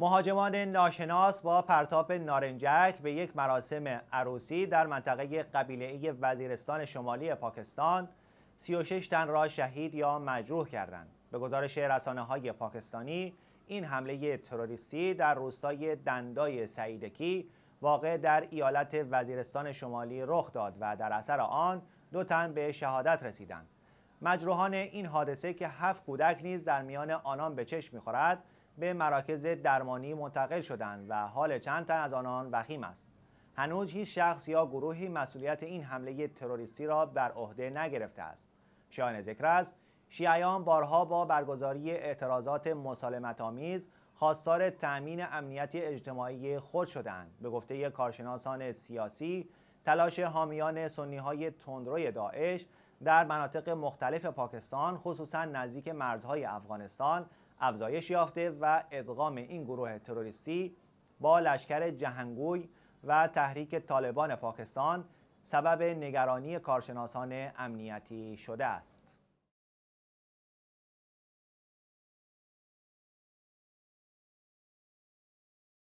مهاجمان ناشناس با پرتاب نارنجک به یک مراسم عروسی در منطقه قبیله وزیرستان شمالی پاکستان 36 تن را شهید یا مجروح کردند. به گزارش رسانه های پاکستانی این حمله تروریستی در روستای دندای سعیدکی واقع در ایالت وزیرستان شمالی رخ داد و در اثر آن دو تن به شهادت رسیدند. مجروحان این حادثه که هفت کودک نیز در میان آنان به چشم می‌خورد، به مراکز درمانی منتقل شدند و حال چند تن از آنان وخیم است هنوز هیچ شخص یا گروهی مسئولیت این حمله تروریستی را بر عهده نگرفته است شایان ذکر است شیعیان بارها با برگزاری اعتراضات آمیز خواستار تأمین امنیت اجتماعی خود شدند به گفته کارشناسان سیاسی تلاش حامیان سنی های تندروی داعش در مناطق مختلف پاکستان خصوصا نزدیک مرزهای افغانستان افزایش یافته و ادغام این گروه تروریستی با لشکر جهنگوی و تحریک طالبان پاکستان سبب نگرانی کارشناسان امنیتی شده است.